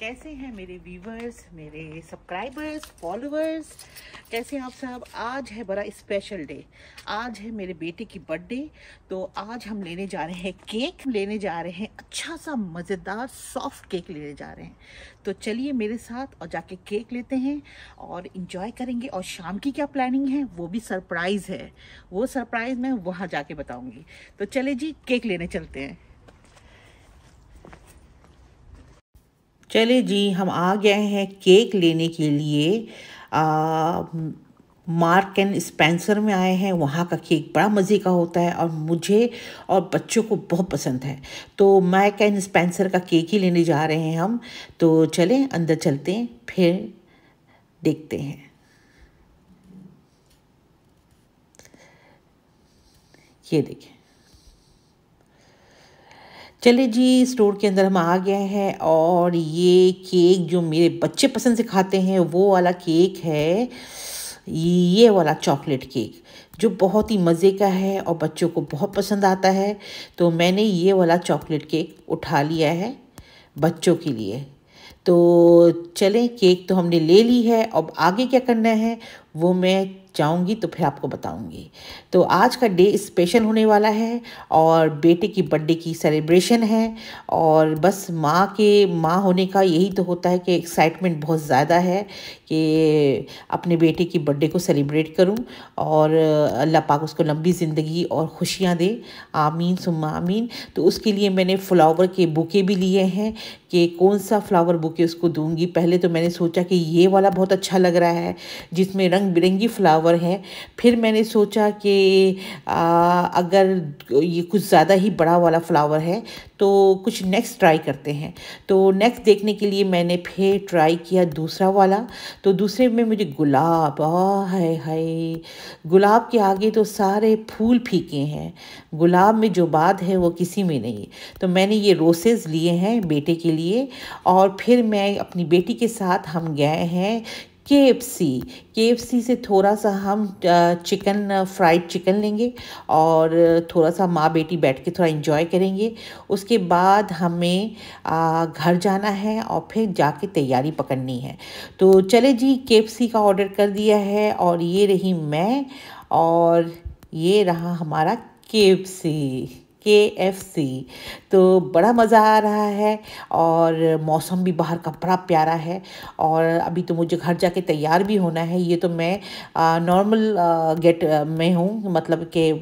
कैसे हैं मेरे व्यूवर्स मेरे सब्सक्राइबर्स फॉलोअर्स कैसे हैं आप सब आज है बड़ा स्पेशल डे आज है मेरे बेटे की बर्थडे तो आज हम लेने जा रहे हैं केक लेने जा रहे हैं अच्छा सा मज़ेदार सॉफ्ट केक लेने जा रहे हैं तो चलिए मेरे साथ और जाके केक लेते हैं और इन्जॉय करेंगे और शाम की क्या प्लानिंग है वो भी सरप्राइज़ है वो सरप्राइज़ मैं वहाँ जाके बताऊँगी तो चले जी केक लेने चलते हैं चले जी हम आ गए हैं केक लेने के लिए आ, मार्क एंड स्पेंसर में आए हैं वहाँ का केक बड़ा मज़े का होता है और मुझे और बच्चों को बहुत पसंद है तो मार्क एंड स्पेंसर का केक ही लेने जा रहे हैं हम तो चलें अंदर चलते हैं फिर देखते हैं ये देखें चले जी स्टोर के अंदर हम आ गए हैं और ये केक जो मेरे बच्चे पसंद से खाते हैं वो वाला केक है ये वाला चॉकलेट केक जो बहुत ही मज़े का है और बच्चों को बहुत पसंद आता है तो मैंने ये वाला चॉकलेट केक उठा लिया है बच्चों के लिए तो चलें केक तो हमने ले ली है अब आगे क्या करना है वो मैं जाऊंगी तो फिर आपको बताऊंगी तो आज का डे स्पेशल होने वाला है और बेटे की बर्थडे की सेलिब्रेशन है और बस माँ के माँ होने का यही तो होता है कि एक्साइटमेंट बहुत ज़्यादा है कि अपने बेटे की बर्थडे को सेलिब्रेट करूँ और अल्लाह पाक उसको लंबी ज़िंदगी और खुशियाँ दे आमीन सुम्मा आमीन तो उसके लिए मैंने फ्लावर के बुके भी लिए हैं कि कौन सा फ्लावर बुके उसको दूँगी पहले तो मैंने सोचा कि ये वाला बहुत अच्छा लग रहा है जिसमें रंग बिरंगी फ्लावर फ्लावर हैं फिर मैंने सोचा कि अगर ये कुछ ज़्यादा ही बड़ा वाला फ्लावर है तो कुछ नेक्स्ट ट्राई करते हैं तो नेक्स्ट देखने के लिए मैंने फिर ट्राई किया दूसरा वाला तो दूसरे में मुझे गुलाब हाय हाय गुलाब के आगे तो सारे फूल फीके हैं गुलाब में जो बात है वो किसी में नहीं तो मैंने ये रोसेस लिए हैं बेटे के लिए और फिर मैं अपनी बेटी के साथ हम गए हैं के एफ सी के एफ सी से थोड़ा सा हम चिकन फ्राइड चिकन लेंगे और थोड़ा सा माँ बेटी बैठ के थोड़ा इन्जॉय करेंगे उसके बाद हमें घर जाना है और फिर जाके तैयारी पकड़नी है तो चले जी के एफ सी का ऑर्डर कर दिया है और ये रही मैं और ये रहा हमारा के एफ सी के एफ सी तो बड़ा मज़ा आ रहा है और मौसम भी बाहर का बड़ा प्यारा है और अभी तो मुझे घर जाके तैयार भी होना है ये तो मैं नॉर्मल गेट में हूँ मतलब के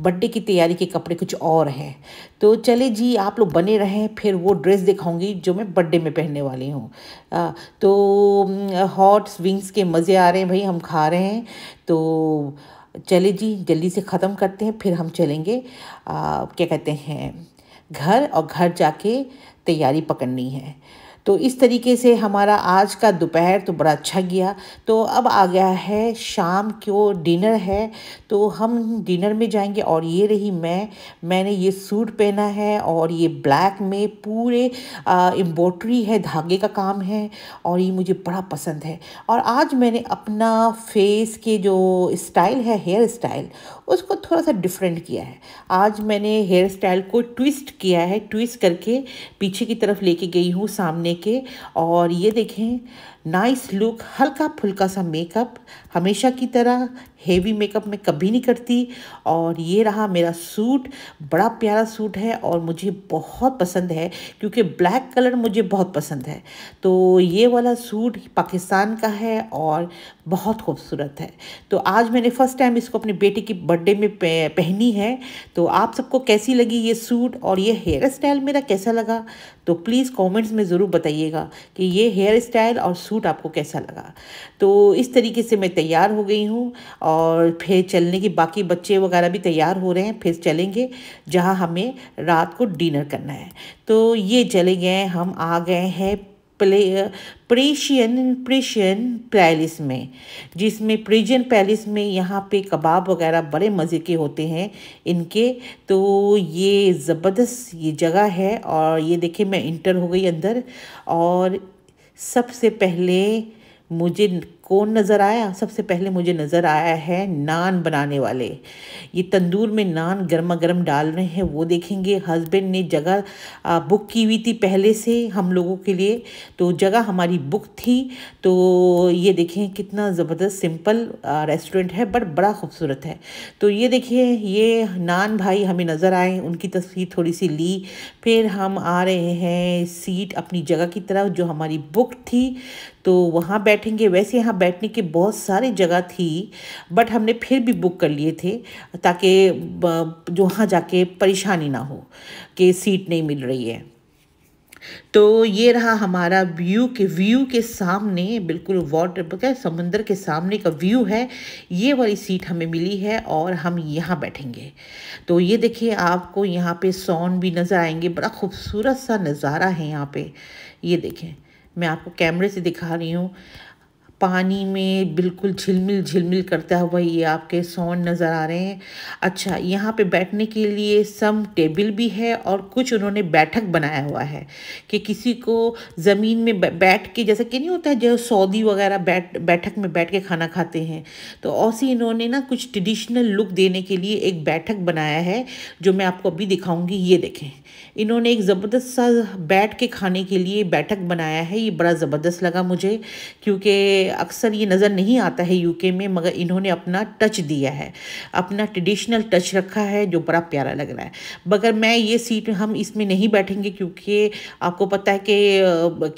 बर्थडे की तैयारी के कपड़े कुछ और हैं तो चले जी आप लोग बने रहें फिर वो ड्रेस दिखाऊंगी जो मैं बर्थडे में पहनने वाली हूँ तो हॉट हम्म, विंग्स के मज़े आ रहे हैं भाई हम खा रहे हैं तो चले जी जल्दी से ख़त्म करते हैं फिर हम चलेंगे आ, क्या कहते हैं घर और घर जाके तैयारी पकड़नी है तो इस तरीके से हमारा आज का दोपहर तो बड़ा अच्छा गया तो अब आ गया है शाम को डिनर है तो हम डिनर में जाएंगे और ये रही मैं मैंने ये सूट पहना है और ये ब्लैक में पूरे एम्ब्रॉयड्री है धागे का काम है और ये मुझे बड़ा पसंद है और आज मैंने अपना फेस के जो स्टाइल है हेयर स्टाइल उसको थोड़ा सा डिफरेंट किया है आज मैंने हेयर स्टाइल को ट्विस्ट किया है ट्विस्ट करके पीछे की तरफ लेके गई हूँ सामने लेके और ये देखें नाइस लुक हल्का फुल्का सा मेकअप हमेशा की तरह हेवी मेकअप मैं कभी नहीं करती और ये रहा मेरा सूट बड़ा प्यारा सूट है और मुझे बहुत पसंद है क्योंकि ब्लैक कलर मुझे बहुत पसंद है तो ये वाला सूट पाकिस्तान का है और बहुत खूबसूरत है तो आज मैंने फ़र्स्ट टाइम इसको अपने बेटे की बर्थडे में पहनी है तो आप सबको कैसी लगी ये सूट और ये हेयर स्टाइल मेरा कैसा लगा तो प्लीज़ कॉमेंट्स में ज़रूर बताइएगा कि ये हेयर स्टाइल और सूट सूट आपको कैसा लगा तो इस तरीके से मैं तैयार हो गई हूँ और फिर चलने की बाकी बच्चे वगैरह भी तैयार हो रहे हैं फिर चलेंगे जहाँ हमें रात को डिनर करना है तो ये चले गए हम आ गए हैं प्ले प्रेशियन प्रेशियन पैलेस में जिसमें प्रेशियन पैलेस में यहाँ पे कबाब वगैरह बड़े मज़े के होते हैं इनके तो ये ज़बरदस्त ये जगह है और ये देखिए मैं इंटर हो गई अंदर और सबसे पहले मुझे कौन नज़र आया सबसे पहले मुझे नज़र आया है नान बनाने वाले ये तंदूर में नान गर्मा गर्म डाल रहे हैं वो देखेंगे हस्बैंड ने जगह बुक की हुई थी पहले से हम लोगों के लिए तो जगह हमारी बुक थी तो ये देखें कितना ज़बरदस्त सिंपल रेस्टोरेंट है बट बड़ा खूबसूरत है तो ये देखिए ये नान भाई हमें नज़र आए उनकी तस्वीर थोड़ी सी ली फिर हम आ रहे हैं सीट अपनी जगह की तरफ जो हमारी बुक थी तो वहाँ बैठेंगे वैसे वहाँ बैठने की बहुत सारी जगह थी बट हमने फिर भी बुक कर लिए थे ताकि जो वहाँ जाके परेशानी ना हो कि सीट नहीं मिल रही है तो ये रहा हमारा व्यू के व्यू के सामने बिल्कुल वाटर क्या समुंदर के सामने का व्यू है ये वाली सीट हमें मिली है और हम यहाँ बैठेंगे तो ये देखिए आपको यहाँ पे सौन भी नज़र आएंगे बड़ा खूबसूरत सा नज़ारा है यहाँ पे ये देखें मैं आपको कैमरे से दिखा रही हूँ पानी में बिल्कुल झिलमिल झिलमिल करता हुआ ये आपके सौन नज़र आ रहे हैं अच्छा यहाँ पे बैठने के लिए सम टेबल भी है और कुछ उन्होंने बैठक बनाया हुआ है कि किसी को ज़मीन में बैठ के जैसे कि नहीं होता है जो सऊदी वगैरह बैठ बैठक में बैठ के खाना खाते हैं तो औसी इन्होंने ना कुछ ट्रेडिशनल लुक देने के लिए एक बैठक बनाया है जो मैं आपको अभी दिखाऊँगी ये देखें इन्होंने एक ज़बरदस्त सा बैठ के खाने के लिए बैठक बनाया है ये बड़ा ज़बरदस्त लगा मुझे क्योंकि अक्सर ये नज़र नहीं आता है यूके में मगर इन्होंने अपना टच दिया है अपना ट्रेडिशनल टच रखा है जो बड़ा प्यारा लग रहा है मगर मैं ये सीट हम इसमें नहीं बैठेंगे क्योंकि आपको पता है कि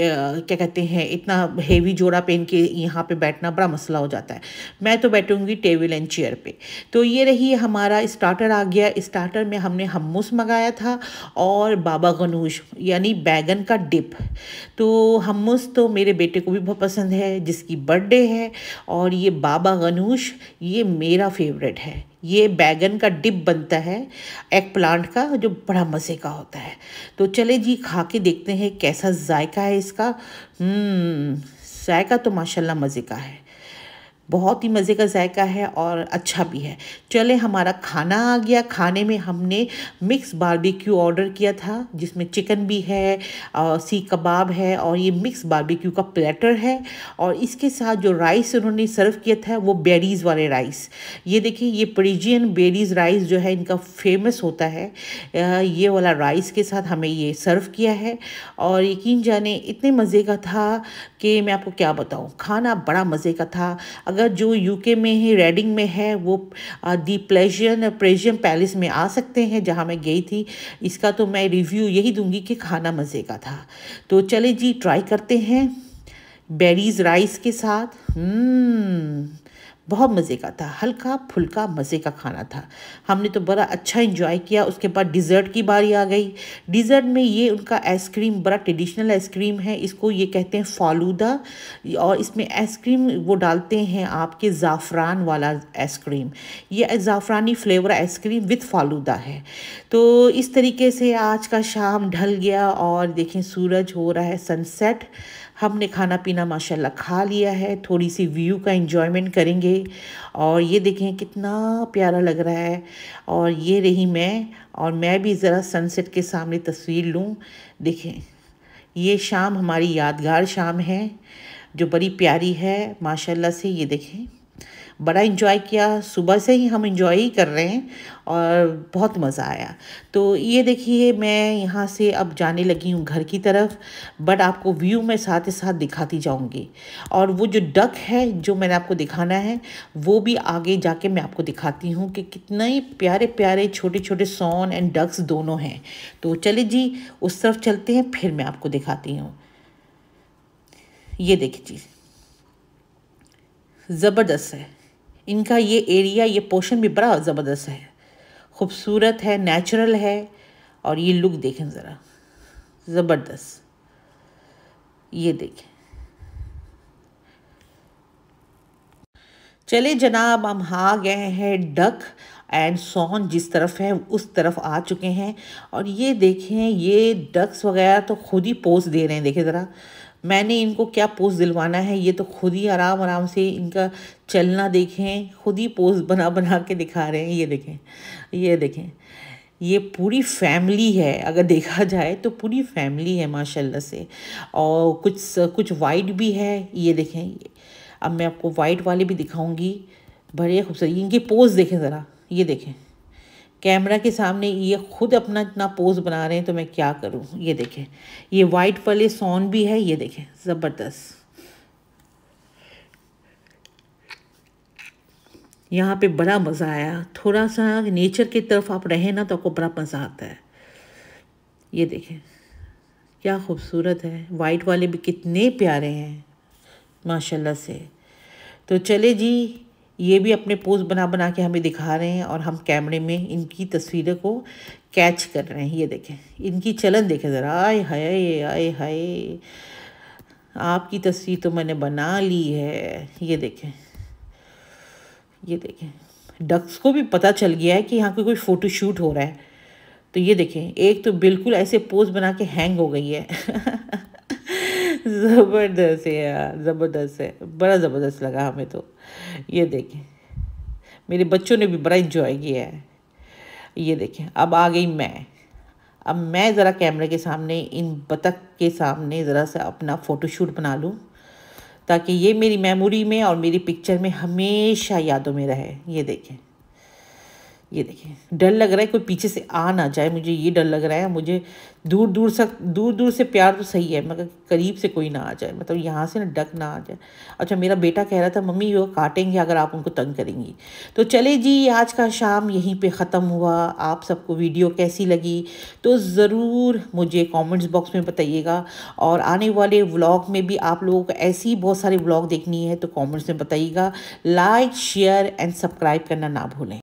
क्या कहते हैं इतना हेवी जोड़ा पहन के यहाँ पर बैठना बड़ा मसला हो जाता है मैं तो बैठूँगी टेबल एंड चेयर पर तो ये रही हमारा स्टार्टर आ गया स्टार्टर में हमने हमूस मंगाया था और बाबा गनूश यानी बैगन का डिप तो हमूस तो मेरे बेटे को भी बहुत पसंद है जिसकी की बर्थडे है और ये बाबा गनूश ये मेरा फेवरेट है ये बैगन का डिप बनता है एक प्लांट का जो बड़ा मज़े का होता है तो चले जी खा के देखते हैं कैसा जायका है इसका हम्म, जायका तो माशाल्लाह मज़े का है बहुत ही मज़े का जायका है और अच्छा भी है चले हमारा खाना आ गया खाने में हमने मिक्स बारबेक्यू ऑर्डर किया था जिसमें चिकन भी है और सी कबाब है और ये मिक्स बारबेक्यू का प्लेटर है और इसके साथ जो राइस उन्होंने सर्व किया था वो बेरीज़ वाले राइस ये देखिए ये परिजियन बेरीज़ राइस जो है इनका फेमस होता है ये वाला राइस के साथ हमें ये सर्व किया है और यकीन जाने इतने मज़े का था कि मैं आपको क्या बताऊँ खाना बड़ा मज़े का था अगर जो यूके में ही रेडिंग में है वो दी प्लेजियन प्रेजियम पैलेस में आ सकते हैं जहाँ मैं गई थी इसका तो मैं रिव्यू यही दूंगी कि खाना मज़े का था तो चले जी ट्राई करते हैं बेरीज राइस के साथ हम्म। बहुत मज़े का था हल्का फुल्का मज़े का खाना था हमने तो बड़ा अच्छा इन्जॉय किया उसके बाद डिज़र्ट की बारी आ गई डिज़र्ट में ये उनका आइसक्रीम बड़ा ट्रेडिशनल आइसक्रीम है इसको ये कहते हैं फालूदा और इसमें आइसक्रीम वो डालते हैं आपके ज़ाफ़रान वाला आइसक्रीम ये ज़ाफ़रानी फ्लेवर आइसक्रीम विथ फालूदा है तो इस तरीके से आज का शाम ढल गया और देखें सूरज हो रहा है सनसेट हमने खाना पीना माशाल्लाह खा लिया है थोड़ी सी व्यू का इन्जॉयमेंट करेंगे और ये देखें कितना प्यारा लग रहा है और ये रही मैं और मैं भी ज़रा सनसेट के सामने तस्वीर लूँ देखें ये शाम हमारी यादगार शाम है जो बड़ी प्यारी है माशाल्लाह से ये देखें बड़ा इन्जॉय किया सुबह से ही हम इन्जॉय ही कर रहे हैं और बहुत मज़ा आया तो ये देखिए मैं यहाँ से अब जाने लगी हूँ घर की तरफ बट आपको व्यू मैं साथ ही साथ दिखाती जाऊँगी और वो जो डक है जो मैंने आपको दिखाना है वो भी आगे जाके मैं आपको दिखाती हूँ कि कितने ही प्यारे प्यारे छोटे छोटे सोन एंड डक्स दोनों हैं तो चले जी उस तरफ चलते हैं फिर मैं आपको दिखाती हूँ ये देखिए ज़बरदस्त है इनका ये एरिया ये पोर्शन भी बड़ा ज़बरदस्त है खूबसूरत है नेचुरल है और ये लुक देखें ज़रा ज़बरदस्त ये देखें चले जनाब हम आ गए हैं डक एंड सोन जिस तरफ है उस तरफ आ चुके हैं और ये देखें ये डक्स वगैरह तो खुद ही पोज दे रहे हैं देखें ज़रा मैंने इनको क्या पोज दिलवाना है ये तो खुद ही आराम आराम से इनका चलना देखें खुद ही पोज बना बना के दिखा रहे हैं ये देखें ये देखें ये पूरी फैमिली है अगर देखा जाए तो पूरी फैमिली है माशाल्लाह से और कुछ कुछ वाइट भी है ये देखें अब मैं आपको वाइट वाले भी दिखाऊंगी बड़े खूबसूरत इनके पोज देखें ज़रा ये देखें कैमरा के सामने ये खुद अपना इतना पोज बना रहे हैं तो मैं क्या करूँ ये देखें ये वाइट वाले सॉन भी है ये देखें ज़बरदस्त यहाँ पे बड़ा मज़ा आया थोड़ा सा नेचर की तरफ आप रहें ना तो आपको बड़ा मज़ा आता है ये देखें क्या खूबसूरत है वाइट वाले भी कितने प्यारे हैं माशाल्लाह से तो चले जी ये भी अपने पोज बना बना के हमें दिखा रहे हैं और हम कैमरे में इनकी तस्वीरों को कैच कर रहे हैं ये देखें इनकी चलन देखें ज़रा आय हाय आय हाय आपकी तस्वीर तो मैंने बना ली है ये देखें ये देखें डक्स को भी पता चल गया है कि यहाँ कोई कोई फोटो शूट हो रहा है तो ये देखें एक तो बिल्कुल ऐसे पोज बना के हैंग हो गई है ज़बरदस्त है यार ज़बरदस्त है बड़ा ज़बरदस्त लगा हमें तो ये देखें मेरे बच्चों ने भी बड़ा इन्जॉय किया है ये देखें अब आ गई मैं अब मैं ज़रा कैमरे के सामने इन बतख के सामने ज़रा सा अपना फ़ोटोशूट बना लूँ ताकि ये मेरी मेमोरी में और मेरी पिक्चर में हमेशा यादों में रहे ये देखें ये देखिए डर लग रहा है कोई पीछे से आ ना जाए मुझे ये डर लग रहा है मुझे दूर दूर तक दूर दूर से प्यार तो सही है मगर करीब से कोई ना आ जाए मतलब यहाँ से ना डक ना आ जाए अच्छा मेरा बेटा कह रहा था मम्मी वो काटेंगे अगर आप उनको तंग करेंगी तो चले जी आज का शाम यहीं पे ख़त्म हुआ आप सबको वीडियो कैसी लगी तो ज़रूर मुझे कमेंट्स बॉक्स में बताइएगा और आने वाले व्लॉग में भी आप लोगों को ऐसी बहुत सारे व्लॉग देखनी है तो कॉमेंट्स में बताइएगा लाइक शेयर एंड सब्सक्राइब करना ना भूलें